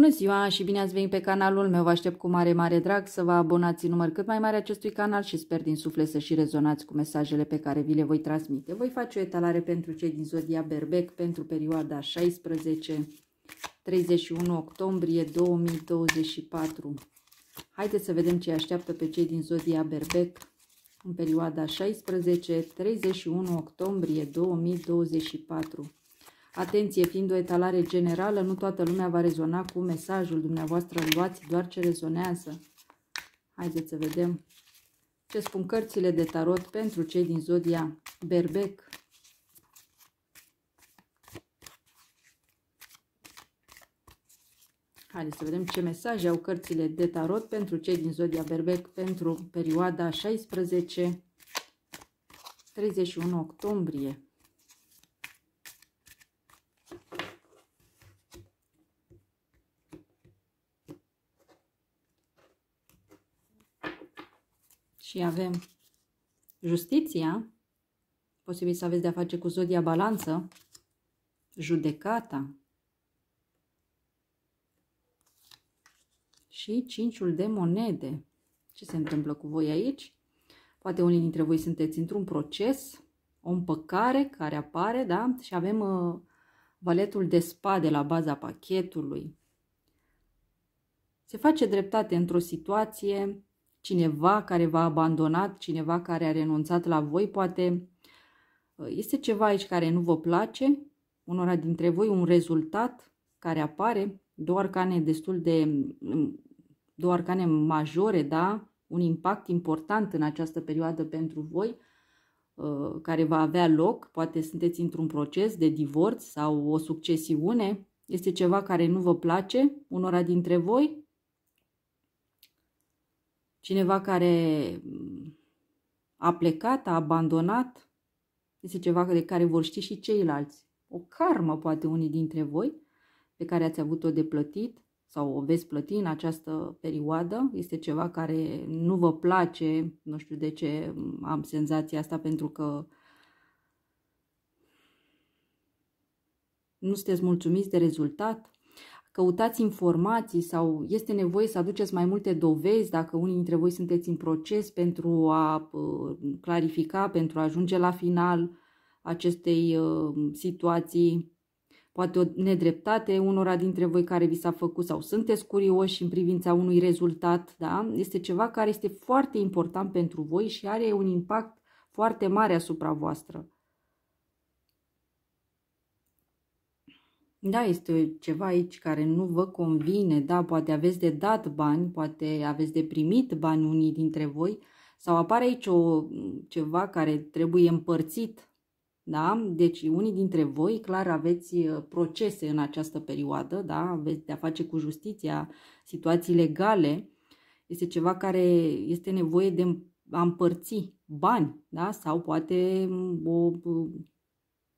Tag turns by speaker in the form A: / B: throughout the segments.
A: Bună ziua și bine ați venit pe canalul meu. Vă aștept cu mare, mare drag să vă abonați în număr cât mai mare acestui canal și sper din suflet să și rezonați cu mesajele pe care vi le voi transmite. Voi face o etalare pentru cei din Zodia Berbec pentru perioada 16 31 octombrie 2024. Haideți să vedem ce așteaptă pe cei din Zodia Berbec în perioada 16-31 octombrie 2024. Atenție, fiind o etalare generală, nu toată lumea va rezona cu mesajul dumneavoastră. Luați doar ce rezonează. Haideți să vedem ce spun cărțile de tarot pentru cei din zodia Berbec. Haideți să vedem ce mesaje au cărțile de tarot pentru cei din zodia Berbec pentru perioada 16 31 octombrie și avem justiția, posibil să aveți de-a face cu zodia balanță, judecata și cinciul de monede. Ce se întâmplă cu voi aici? Poate unii dintre voi sunteți într-un proces, o împăcare care apare, da? Și avem uh, valetul de spade la baza pachetului. Se face dreptate într-o situație, cineva care v-a abandonat, cineva care a renunțat la voi, poate uh, este ceva aici care nu vă place, unora dintre voi un rezultat care apare, două arcane destul de, mm, două arcane majore, da? un impact important în această perioadă pentru voi, uh, care va avea loc, poate sunteți într-un proces de divorț sau o succesiune, este ceva care nu vă place unora dintre voi, cineva care a plecat, a abandonat, este ceva de care vor ști și ceilalți. O karmă, poate, unii dintre voi, pe care ați avut-o de plătit sau o veți plăti în această perioadă. Este ceva care nu vă place, nu știu de ce am senzația asta, pentru că nu sunteți mulțumiți de rezultat, căutați informații sau este nevoie să aduceți mai multe dovezi dacă unii dintre voi sunteți în proces pentru a uh, clarifica, pentru a ajunge la final acestei uh, situații, poate o nedreptate unora dintre voi care vi s-a făcut sau sunteți curioși în privința unui rezultat, da? este ceva care este foarte important pentru voi și are un impact foarte mare asupra voastră. Da, este ceva aici care nu vă convine, da, poate aveți de dat bani, poate aveți de primit bani unii dintre voi, sau apare aici o, ceva care trebuie împărțit, da? Deci unii dintre voi clar aveți uh, procese în această perioadă, da? Aveți de-a face cu justiția, situații legale. Este ceva care este nevoie de a împărți bani, da? Sau poate mm, o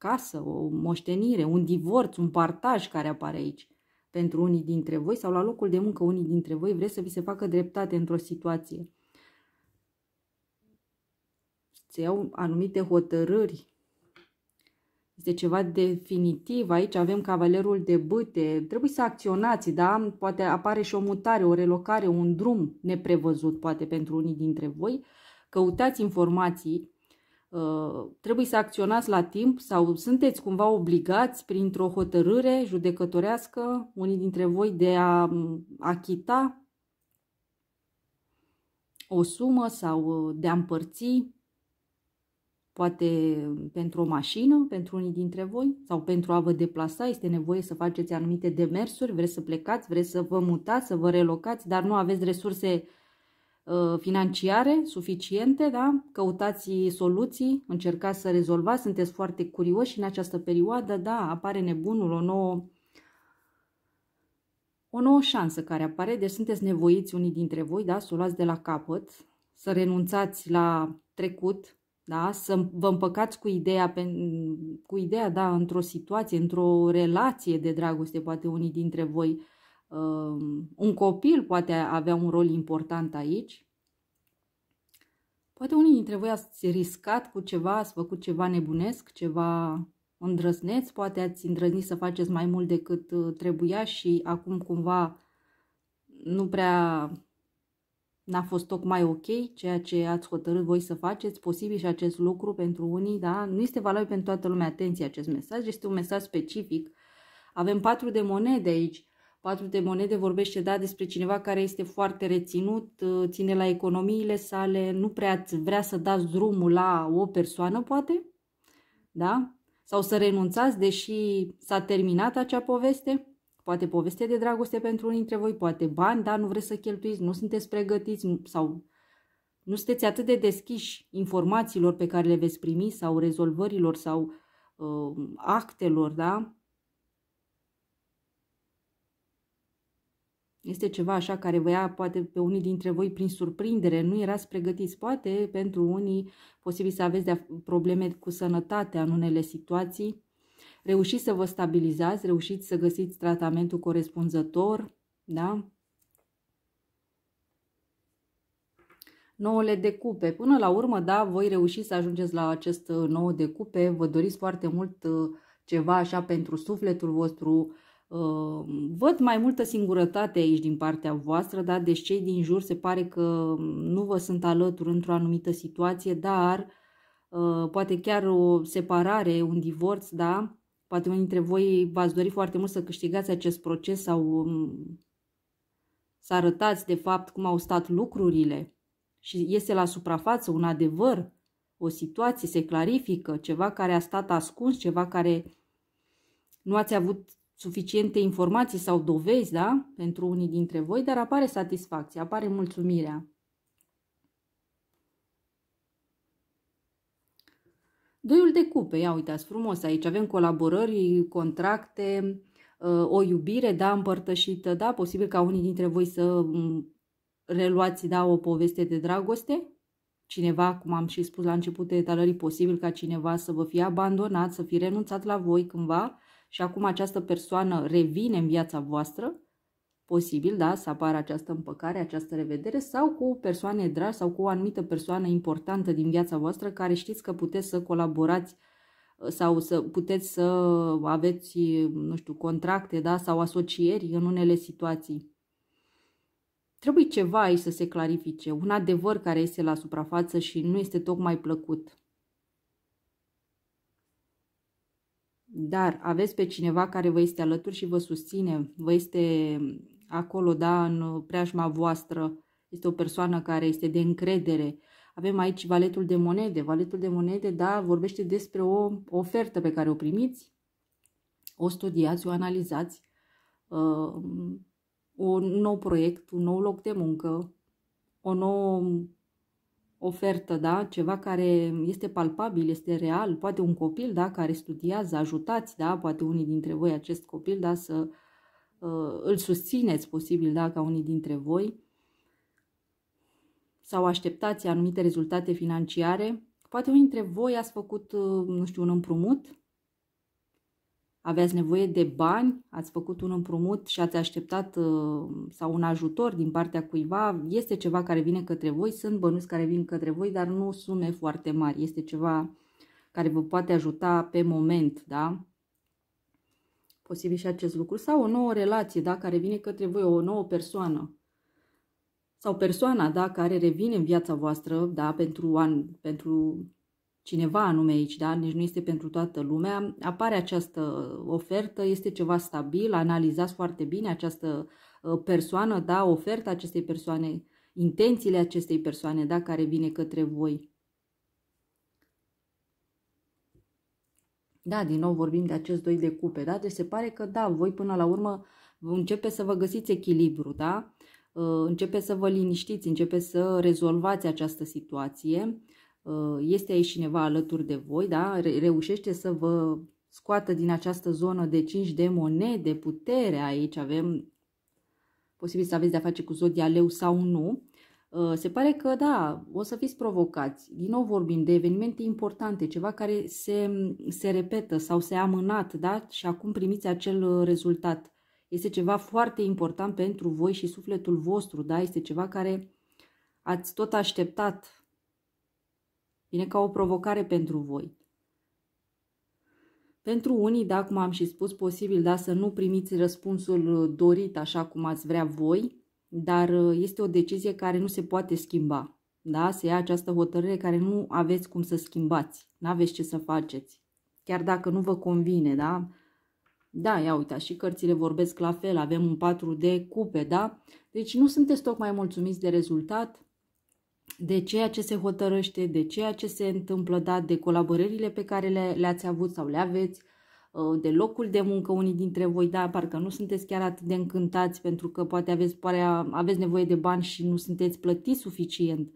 A: casă, o moștenire, un divorț, un partaj care apare aici pentru unii dintre voi sau la locul de muncă unii dintre voi vreți să vi se facă dreptate într-o situație. Se iau anumite hotărâri. Este ceva definitiv. Aici avem cavalerul de băte. Trebuie să acționați, da? Poate apare și o mutare, o relocare, un drum neprevăzut, poate, pentru unii dintre voi. Căutați informații Uh, trebuie să acționați la timp sau sunteți cumva obligați printr-o hotărâre judecătorească, unii dintre voi, de a achita o sumă sau uh, de a împărți, poate pentru o mașină, pentru unii dintre voi, sau pentru a vă deplasa, este nevoie să faceți anumite demersuri, vreți să plecați, vreți să vă mutați, să vă relocați, dar nu aveți resurse Uh, financiare suficiente, da? căutați soluții, încercați să rezolvați, sunteți foarte curioși în această perioadă, da, apare nebunul, o nouă, o nouă șansă care apare, deci sunteți nevoiți unii dintre voi da? să o luați de la capăt, să renunțați la trecut, da? să vă împăcați cu ideea, cu ideea da? într-o situație, într-o relație de dragoste, poate unii dintre voi, Ehm, un copil poate avea un rol important aici. Poate unii dintre voi ați riscat cu ceva, ați făcut ceva nebunesc, ceva îndrăzneț, poate ați îndrăznit să faceți mai mult decât uh, trebuia și acum cumva nu prea n-a fost tocmai ok ceea ce ați hotărât voi să faceți, posibil și acest lucru pentru unii, da? Nu este valabil pentru toată lumea, atenție acest mesaj, este un mesaj specific. Avem patru de monede aici, Patru de monede vorbește, da, despre cineva care este foarte reținut, uh, ține la economiile sale, nu prea vrea să dați drumul la o persoană, poate, da? Sau să renunțați, deși s-a terminat acea poveste, poate poveste de dragoste pentru unii dintre voi, poate bani, da, nu vreți să cheltuiți, nu sunteți pregătiți sau nu sunteți atât de deschiși informațiilor pe care le veți primi sau rezolvărilor sau uh, actelor, da? Este ceva așa care vă ia poate pe unii dintre voi prin surprindere, nu erați pregătiți, poate pentru unii posibil să aveți probleme cu sănătatea în unele situații. Reușiți să vă stabilizați, reușiți să găsiți tratamentul corespunzător, da? nouăle de cupe. Până la urmă, da, voi reușiți să ajungeți la acest uh, nou de cupe, vă doriți foarte mult uh, ceva așa pentru sufletul vostru, Văd mai multă singurătate aici din partea voastră, da? deci cei din jur se pare că nu vă sunt alături într-o anumită situație, dar uh, poate chiar o separare, un divorț, da? Poate unii dintre voi v-ați dori foarte mult să câștigați acest proces sau um, să arătați de fapt cum au stat lucrurile și iese la suprafață un adevăr, o situație se clarifică, ceva care a stat ascuns, ceva care nu ați avut suficiente informații sau dovezi, da, pentru unii dintre voi, dar apare satisfacția, apare mulțumirea. Doiul de cupe, ia uitați frumos, aici avem colaborări, contracte, uh, o iubire, da, împărtășită, da, posibil ca unii dintre voi să mm, reluați, da, o poveste de dragoste, cineva, cum am și spus la început de detalării, posibil ca cineva să vă fie abandonat, să fi renunțat la voi cândva, și acum această persoană revine în viața voastră, posibil, da, să apară această împăcare, această revedere, sau cu persoane dragi sau cu o anumită persoană importantă din viața voastră care știți că puteți să colaborați uh, sau să puteți să aveți, nu știu, contracte, da, sau asocieri în unele situații. Trebuie ceva aici să se clarifice, un adevăr care este la suprafață și nu este tocmai plăcut. Dar aveți pe cineva care vă este alături și vă susține, vă este acolo, da, în preajma voastră, este o persoană care este de încredere. Avem aici valetul de monede. Valetul de monede, da, vorbește despre o ofertă pe care o primiți, o studiați, o analizați, uh, un nou proiect, un nou loc de muncă, o nouă ofertă, da? ceva care este palpabil, este real, poate un copil da? care studiază, ajutați, da? poate unii dintre voi acest copil da? să uh, îl susțineți posibil da? ca unii dintre voi sau așteptați anumite rezultate financiare. Poate unii dintre voi ați făcut, uh, nu știu, un împrumut aveați nevoie de bani, ați făcut un împrumut și ați așteptat uh, sau un ajutor din partea cuiva, este ceva care vine către voi, sunt bănuți care vin către voi, dar nu sume foarte mari, este ceva care vă poate ajuta pe moment, da? Posibil și acest lucru. Sau o nouă relație, da, care vine către voi, o nouă persoană. Sau persoana, da, care revine în viața voastră, da, pentru, an, pentru cineva anume aici, da? deci nu este pentru toată lumea, apare această ofertă, este ceva stabil, analizați foarte bine această uh, persoană, da? oferta acestei persoane, intențiile acestei persoane da? care vine către voi. Da, din nou vorbim de acest doi de cupe, da? Deci se pare că da, voi până la urmă începe să vă găsiți echilibru, da? Uh, începe să vă liniștiți, începe să rezolvați această situație Uh, este aici cineva alături de voi, da? reușește să vă scoată din această zonă de 5 de monede, putere aici avem, posibil să aveți de-a face cu zodia leu sau nu, uh, se pare că da, o să fiți provocați. Din nou vorbim de evenimente importante, ceva care se, se repetă sau se amânat, da? Și acum primiți acel rezultat. Este ceva foarte important pentru voi și sufletul vostru, da? Este ceva care ați tot așteptat Vine ca o provocare pentru voi. Pentru unii, da, cum am și spus, posibil da, să nu primiți răspunsul uh, dorit așa cum ați vrea voi, dar uh, este o decizie care nu se poate schimba. Da? Se ia această hotărâre care nu aveți cum să schimbați, nu aveți ce să faceți. Chiar dacă nu vă convine, da? Da, ia uita, și cărțile vorbesc la fel, avem un 4 de cupe, da? Deci nu sunteți tocmai mulțumiți de rezultat, de ceea ce se hotărăște, de ceea ce se întâmplă, da, de colaborările pe care le, le-ați avut sau le aveți, uh, de locul de muncă unii dintre voi, da, parcă nu sunteți chiar atât de încântați pentru că poate aveți, parea, aveți nevoie de bani și nu sunteți plătiți suficient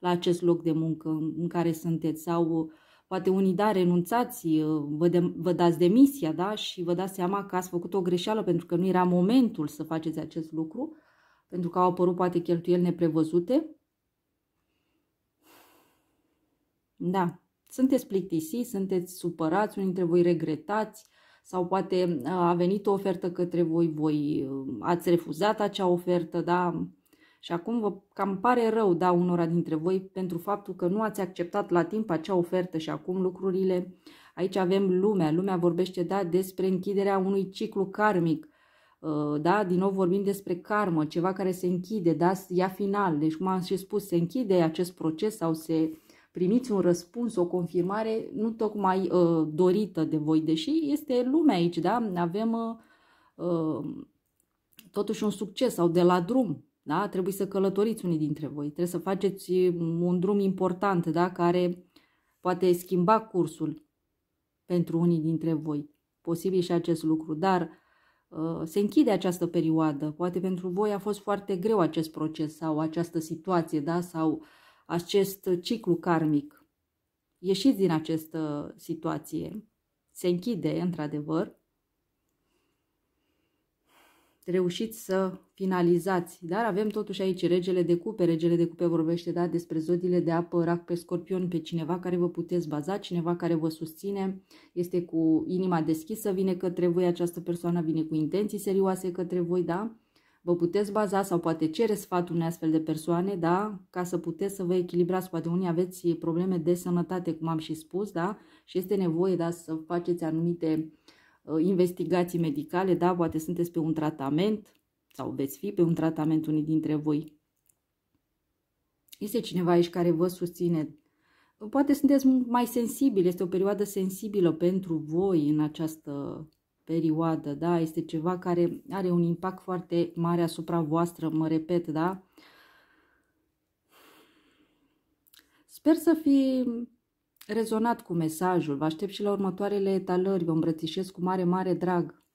A: la acest loc de muncă în care sunteți sau uh, poate unii da, renunțați, uh, vă, de, vă dați demisia, da, și vă dați seama că ați făcut o greșeală pentru că nu era momentul să faceți acest lucru, pentru că au apărut poate cheltuieli neprevăzute Da, sunteți plictisiți, sunteți supărați, unii dintre voi regretați sau poate ă, a venit o ofertă către voi, voi ă, ați refuzat acea ofertă, da? Și acum vă cam pare rău, da, unora dintre voi pentru faptul că nu ați acceptat la timp acea ofertă și acum lucrurile, aici avem lumea, lumea vorbește, da, despre închiderea unui ciclu karmic, ă, da, din nou vorbim despre karmă, ceva care se închide, da, ia final, deci cum am și spus, se închide acest proces sau se primiți un răspuns, o confirmare nu tocmai uh, dorită de voi, deși este lumea aici, da? Avem uh, uh totuși un succes sau de la drum, da? Trebuie să călătoriți unii dintre voi, trebuie să faceți mm, un drum important, da? Care poate schimba cursul pentru unii dintre voi. Posibil și acest lucru, dar uh, se închide această perioadă. Poate pentru voi a fost foarte greu acest proces sau această situație, da? Sau uh, acest ciclu karmic. Ieșiți din această situație. Se închide, într-adevăr. Reușiți să finalizați. Dar avem totuși aici regele de cupe. Regele de cupe vorbește da, despre zodiile de apă, rac pe scorpion, pe cineva care vă puteți baza, cineva care vă susține, este cu inima deschisă, vine către voi această persoană, vine cu intenții serioase către voi, da? vă puteți baza sau poate cere sfatul unei astfel de persoane, da? Ca să puteți să vă echilibrați. Poate unii aveți probleme de sănătate, cum am și spus, da? Și este nevoie, da, să faceți anumite uh, investigații medicale, da? Poate sunteți pe un tratament sau veți fi pe un tratament unii dintre voi. Este cineva aici care vă susține. Poate sunteți mai sensibili, este o perioadă sensibilă pentru voi în această perioadă, da? Este ceva care are un impact foarte mare asupra voastră, mă repet, da? Sper să fi rezonat cu mesajul. Vă aștept și la următoarele etalări. Vă îmbrățișez cu mare, mare drag.